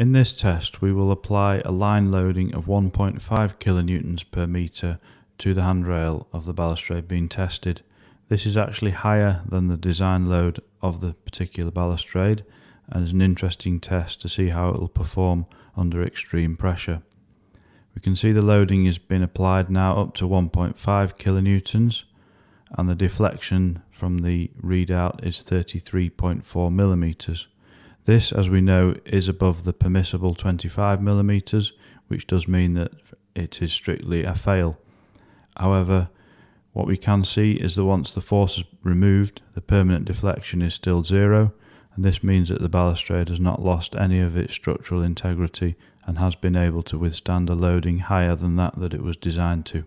In this test we will apply a line loading of 1.5 kilonewtons per meter to the handrail of the balustrade being tested. This is actually higher than the design load of the particular balustrade and is an interesting test to see how it will perform under extreme pressure. We can see the loading has been applied now up to 1.5 kilonewtons and the deflection from the readout is 33.4 millimeters. This, as we know, is above the permissible 25 millimeters, which does mean that it is strictly a fail. However, what we can see is that once the force is removed, the permanent deflection is still zero, and this means that the balustrade has not lost any of its structural integrity and has been able to withstand a loading higher than that that it was designed to.